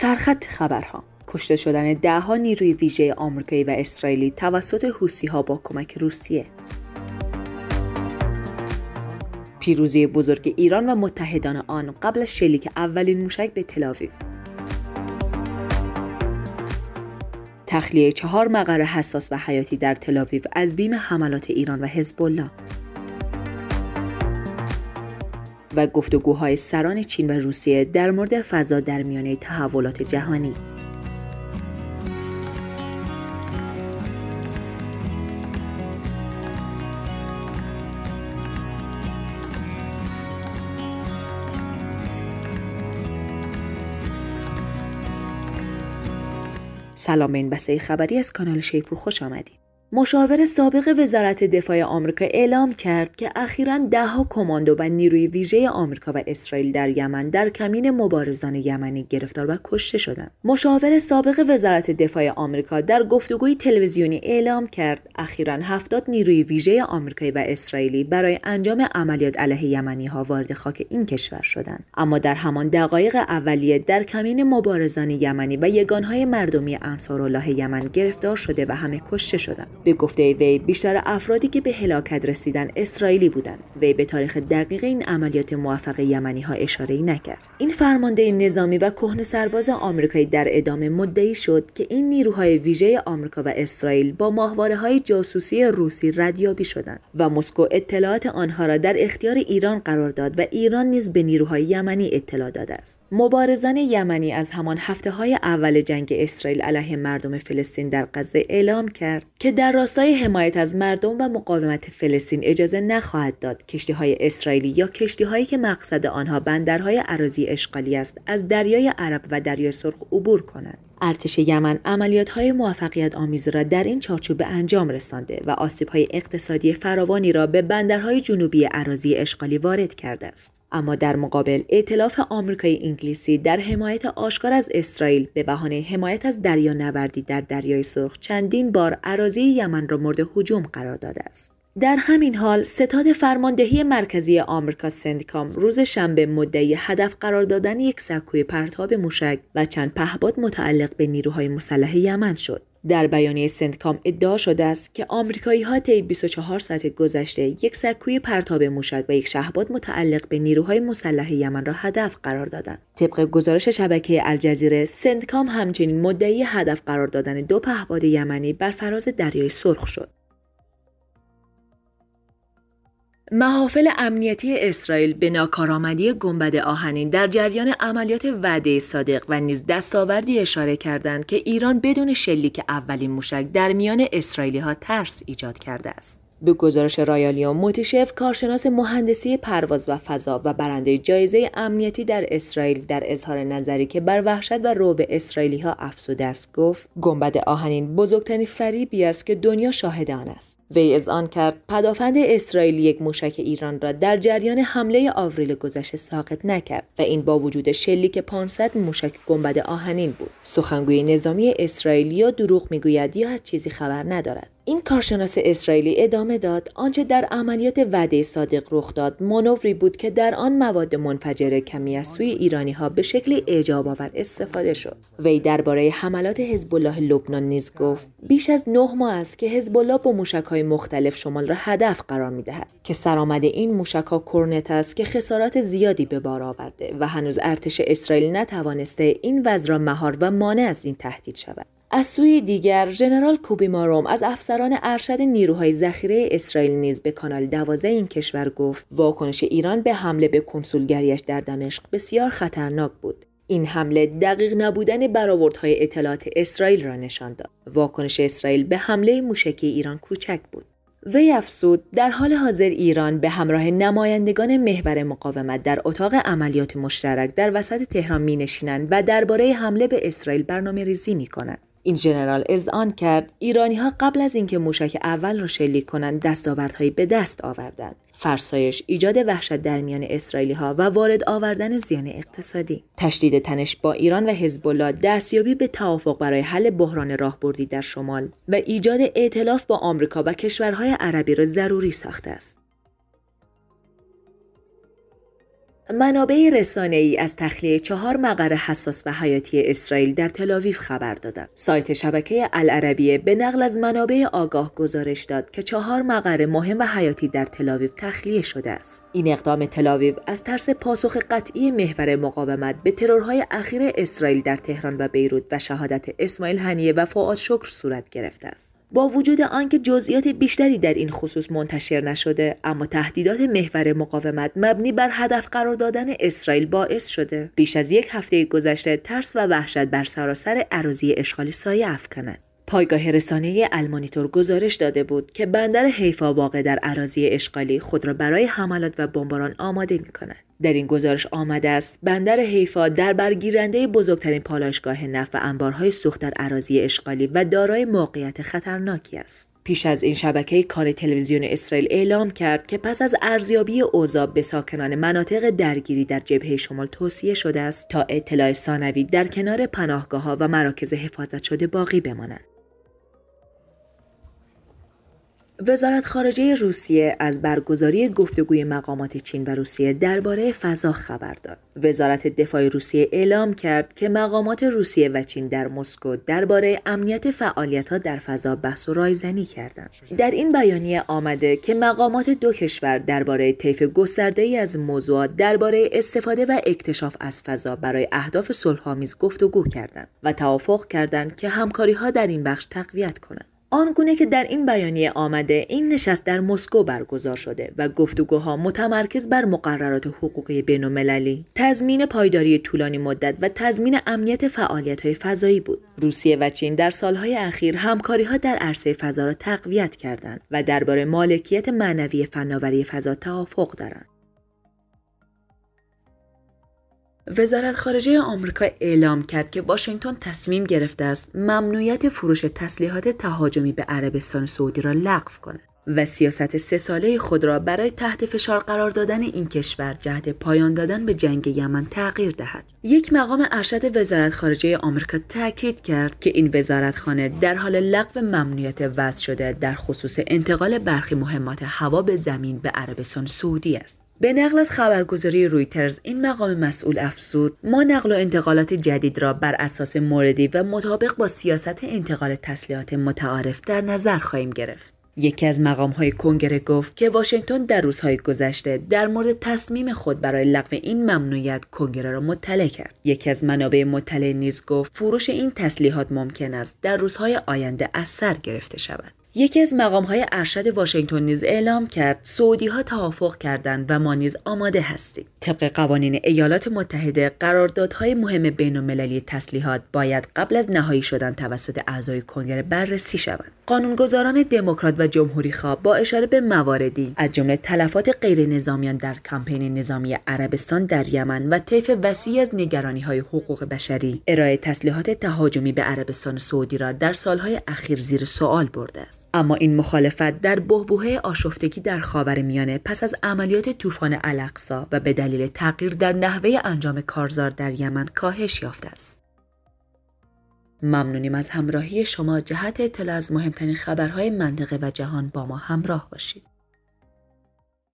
سرخط خبرها کشته شدن دهها نیروی ویژه آمریکایی و اسرائیلی توسط حوسی ها با کمک روسیه پیروزی بزرگ ایران و متحدان آن قبل از شلیک اولین موشک به تلاویو تخلیه چهار مقر حساس و حیاتی در تلاویو از بیم حملات ایران و حزب الله و گفتگوهای سران چین و روسیه در مورد فضا در میانه تحولات جهانی سلام به این بسته خبری از کانال شیپور خوش آمدید. مشاور سابق وزارت دفاع آمریکا اعلام کرد که اخیرا دهها کماندو و نیروی ویژه آمریکا و اسرائیل در یمن در کمین مبارزان یمنی گرفتار و کشته شدند. مشاور سابق وزارت دفاع آمریکا در گفتگوی تلویزیونی اعلام کرد اخیرا 70 نیروی ویژه آمریکایی و اسرائیلی برای انجام عملیات علیه یمنی ها وارد خاک این کشور شدند. اما در همان دقایق اولیه در کمین مبارزان یمنی و یگانهای مردمی انصارالله یمن گرفتار شده و همه کشته شدند. به گفته وی بیشتر افرادی که به هلاکت رسیدن اسرائیلی بودند وی به تاریخ دقیق این عملیات موفق یمنی ها اشاره نکرد این فرمانده نظامی و کهن سرباز آمریکایی در ادامه مدعی شد که این نیروهای ویژه آمریکا و اسرائیل با ماهواره های جاسوسی روسی ردیابی شدند و مسکو اطلاعات آنها را در اختیار ایران قرار داد و ایران نیز به نیروهای یمنی اطلاع داده است مبارزان یمنی از همان هفته های اول جنگ اسرائیل علیه مردم فلسطین در غزه اعلام کرد که در در راستای حمایت از مردم و مقاومت فلسطین اجازه نخواهد داد کشتی های اسرائیلی یا کشتی هایی که مقصد آنها بندرهای عراضی اشغالی است از دریای عرب و دریای سرخ عبور کنند ارتش یمن عملیات های موفقیت آمیز را در این چارچوب به انجام رسانده و آسیب های اقتصادی فراوانی را به بندرهای جنوبی عراضی اشغالی وارد کرده است اما در مقابل ائتلاف آمریکای انگلیسی در حمایت آشکار از اسرائیل به بهانه حمایت از نوردی در دریای سرخ چندین بار عراضی یمن را مورد هجوم قرار داده است در همین حال ستاد فرماندهی مرکزی آمریکا سندکام روز شنبه مدعی هدف قرار دادن یک سکوی پرتاب موشک و چند پهباد متعلق به نیروهای مسلح یمن شد در بیانیه سندکام ادعا شده است که آمریکایی ها طی 24 ساعت گذشته یک سکوی پرتاب موشک و یک شهباد متعلق به نیروهای مسلح یمن را هدف قرار دادند. طبق گزارش شبکه الجزیره، سندکام همچنین مدعی هدف قرار دادن دو پهپاد یمنی بر فراز دریای سرخ شد. محافل امنیتی اسرائیل به ناکارآمدی گنبد آهنین در جریان عملیات وعده صادق و نیز دستاوردی اشاره کردند که ایران بدون شلیک اولین موشک در میان اسرائیلی ها ترس ایجاد کرده است. به گزارش و موتیشف کارشناس مهندسی پرواز و فضا و برنده جایزه امنیتی در اسرائیل در اظهار نظری که بر وحشت و رعب اسرائیلی ها افزوده است گفت گنبد آهنین بزرگترین فریبی است که دنیا شاهد آن است وی از آن کرد پدافند اسرائیل یک موشک ایران را در جریان حمله آوریل گذشته ساقط نکرد و این با وجود شلیک 500 موشک گنبد آهنین بود سخنگوی نظامی اسرائیل یا دروغ میگوید یا از چیزی خبر ندارد این کارشناس اسرائیلی ادامه داد آنچه در عملیات وعده صادق رخ داد مانوری بود که در آن مواد منفجره کمی از سوی ایرانی ها به شکل اجاب آور استفاده شد وی درباره حملات حزب الله لبنان نیز گفت بیش از نه ماه است که حزب الله با موشک‌های مختلف شمال را هدف قرار می دهد که سرآمد این موشک ها است که خسارات زیادی به بار آورده و هنوز ارتش اسرائیل نتوانسته این وضع را مهار و مانع از این تهدید شود از سوی دیگر ژنرال کوبی ماروم از افسران ارشد نیروهای ذخیره اسرائیل نیز به کانال دوازه این کشور گفت واکنش ایران به حمله به کنسولگریش در دمشق بسیار خطرناک بود این حمله دقیق نبودن برآوردهای اطلاعات اسرائیل را نشان داد واکنش اسرائیل به حمله موشکی ایران کوچک بود وی افسود در حال حاضر ایران به همراه نمایندگان محور مقاومت در اتاق عملیات مشترک در وسط تهران می نشینند و درباره حمله به اسرائیل برنامه ریزی می کنند. این جنرال اذعان کرد ایرانی ها قبل از اینکه موشک اول را شلیک کنند دستاوردهایی به دست آوردند فرسایش ایجاد وحشت در میان اسرائیلی ها و وارد آوردن زیان اقتصادی تشدید تنش با ایران و حزب دستیابی به توافق برای حل بحران راهبردی در شمال و ایجاد ائتلاف با آمریکا و کشورهای عربی را ضروری ساخته است منابع ای از تخلیه چهار مقر حساس و حیاتی اسرائیل در تلاویف خبر دادند. سایت شبکه العربیه به نقل از منابع آگاه گزارش داد که چهار مقر مهم و حیاتی در تلاویف تخلیه شده است. این اقدام تلاویف از ترس پاسخ قطعی محور مقاومت به ترورهای اخیر اسرائیل در تهران و بیروت و شهادت اسماعیل هنیه و فعاد شکر صورت گرفته است. با وجود آنکه جزئیات بیشتری در این خصوص منتشر نشده اما تهدیدات محور مقاومت مبنی بر هدف قرار دادن اسرائیل باعث شده بیش از یک هفته گذشته ترس و وحشت بر سراسر عراضی اشغال سایه افکند پایگاه رسانه المانیتور گزارش داده بود که بندر حیفا واقع در عراضی اشغالی خود را برای حملات و بمباران آماده می کند. در این گزارش آمده است بندر حیفا در برگیرنده بزرگترین پالایشگاه نفت و انبارهای سوخت در عراضی اشغالی و دارای موقعیت خطرناکی است. پیش از این شبکه کان تلویزیون اسرائیل اعلام کرد که پس از ارزیابی اوضاع به ساکنان مناطق درگیری در جبهه شمال توصیه شده است تا اطلاع ثانوی در کنار پناهگاه ها و مراکز حفاظت شده باقی بمانند. وزارت خارجه روسیه از برگزاری گفتگوی مقامات چین و روسیه درباره فضا خبر داد. وزارت دفاع روسیه اعلام کرد که مقامات روسیه و چین در مسکو درباره امنیت فعالیتها در فضا بحث و رایزنی کردند. در این بیانیه آمده که مقامات دو کشور درباره طیف گسترده ای از موضوعات درباره استفاده و اکتشاف از فضا برای اهداف صلح‌آمیز گفتگو کردند و توافق کردند که همکاری در این بخش تقویت کنند. آنگونه که در این بیانیه آمده این نشست در مسکو برگزار شده و گفتگوها متمرکز بر مقررات حقوقی المللی، تضمین پایداری طولانی مدت و تضمین امنیت های فضایی بود روسیه و چین در سالهای اخیر همکاریها در عرصه فضا را تقویت کردند و درباره مالکیت معنوی فناوری فضا توافق دارند وزارت خارجه آمریکا اعلام کرد که واشنگتن تصمیم گرفته است ممنوعیت فروش تسلیحات تهاجمی به عربستان سعودی را لغو کند و سیاست سه ساله خود را برای تحت فشار قرار دادن این کشور جهت پایان دادن به جنگ یمن تغییر دهد. یک مقام ارشد وزارت خارجه آمریکا تاکید کرد که این وزارتخانه در حال لغو ممنوعیت وضع شده در خصوص انتقال برخی مهمات هوا به زمین به عربستان سعودی است. به نقل از خبرگزاری رویترز این مقام مسئول افزود ما نقل و انتقالات جدید را بر اساس موردی و مطابق با سیاست انتقال تسلیحات متعارف در نظر خواهیم گرفت یکی از مقام های کنگره گفت که واشنگتن در روزهای گذشته در مورد تصمیم خود برای لغو این ممنوعیت کنگره را مطلع کرد یکی از منابع مطلع نیز گفت فروش این تسلیحات ممکن است در روزهای آینده اثر گرفته شود یکی از مقامهای ارشد واشنگتن نیز اعلام کرد سعودی ها توافق کردند و ما نیز آماده هستیم طبق قوانین ایالات متحده قراردادهای مهم بین المللی تسلیحات باید قبل از نهایی شدن توسط اعضای کنگره بررسی شوند قانونگذاران دموکرات و جمهوری خواب با اشاره به مواردی از جمله تلفات غیر نظامیان در کمپین نظامی عربستان در یمن و طیف وسیعی از نگرانی های حقوق بشری ارائه تسلیحات تهاجمی به عربستان سعودی را در سالهای اخیر زیر سوال برده است اما این مخالفت در بهبوه آشفتگی در خاور میانه پس از عملیات طوفان الاقصا و به دلیل تغییر در نحوه انجام کارزار در یمن کاهش یافته است. ممنونیم از همراهی شما جهت اطلاع از مهمترین خبرهای منطقه و جهان با ما همراه باشید.